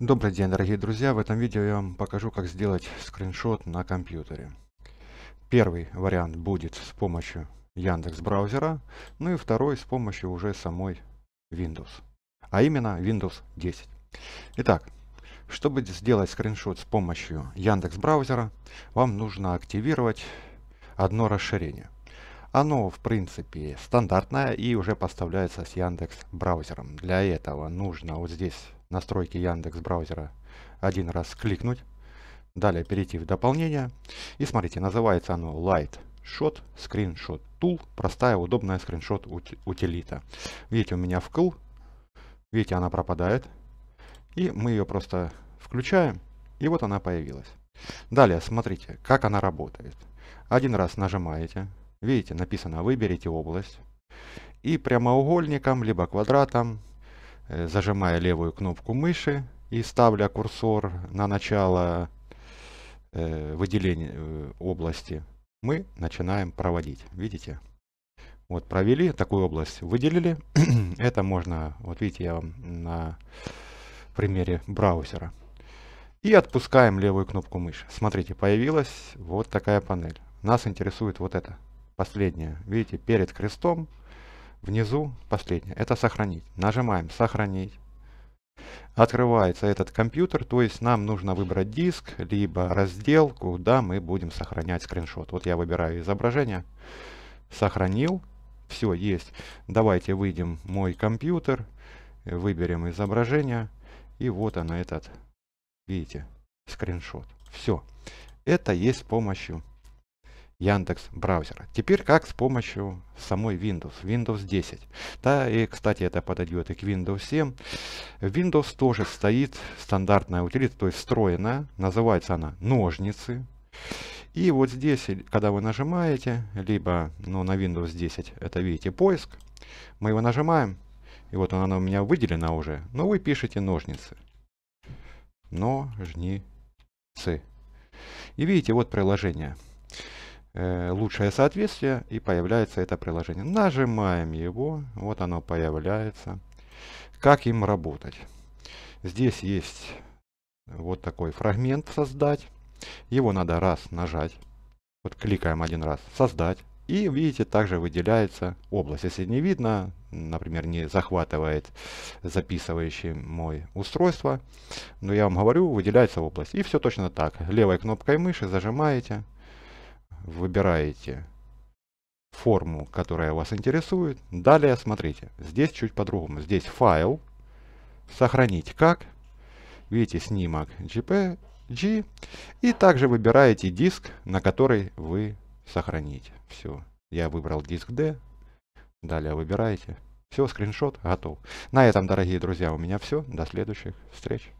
Добрый день, дорогие друзья! В этом видео я вам покажу, как сделать скриншот на компьютере. Первый вариант будет с помощью Яндекс браузера, ну и второй с помощью уже самой Windows, а именно Windows 10. Итак, чтобы сделать скриншот с помощью Яндекс браузера, вам нужно активировать одно расширение. Оно, в принципе, стандартное и уже поставляется с Яндекс браузером. Для этого нужно вот здесь настройки Яндекс браузера один раз кликнуть. Далее перейти в дополнение. И смотрите, называется оно Light Shot Screenshot Tool. Простая, удобная скриншот утилита. Видите, у меня вкл. Видите, она пропадает. И мы ее просто включаем. И вот она появилась. Далее, смотрите, как она работает. Один раз нажимаете. Видите, написано «Выберите область». И прямоугольником, либо квадратом Э, зажимая левую кнопку мыши и ставля курсор на начало э, выделения э, области, мы начинаем проводить. Видите? Вот провели, такую область выделили. Это можно, вот видите, я вам на примере браузера. И отпускаем левую кнопку мыши. Смотрите, появилась вот такая панель. Нас интересует вот это, последнее. Видите, перед крестом Внизу последнее. Это сохранить. Нажимаем сохранить. Открывается этот компьютер, то есть нам нужно выбрать диск, либо раздел, куда мы будем сохранять скриншот. Вот я выбираю изображение. Сохранил. Все, есть. Давайте выйдем мой компьютер, выберем изображение. И вот она этот, видите, скриншот. Все. Это есть с помощью Яндекс браузера. Теперь как с помощью самой Windows, Windows 10. Да, и, кстати, это подойдет и к Windows 7. В Windows тоже стоит стандартная утилита, то есть встроенная. Называется она «Ножницы». И вот здесь, э, когда вы нажимаете, либо ну, на Windows 10, это, видите, поиск. Мы его нажимаем, и вот она у меня выделена уже. Но вы пишете «Ножницы». Ножницы. И видите, вот приложение. Э, лучшее соответствие и появляется это приложение. Нажимаем его, вот оно появляется. Как им работать? Здесь есть вот такой фрагмент создать. Его надо раз нажать. Вот кликаем один раз создать. И видите, также выделяется область. Если не видно, например, не захватывает записывающий мой устройство, но я вам говорю, выделяется область. И все точно так. Левой кнопкой мыши зажимаете, выбираете форму, которая вас интересует. Далее смотрите, здесь чуть по-другому. Здесь файл, сохранить как, видите снимок GPG, и также выбираете диск, на который вы сохраните. Все, я выбрал диск D, далее выбираете. Все, скриншот готов. На этом, дорогие друзья, у меня все. До следующих встреч.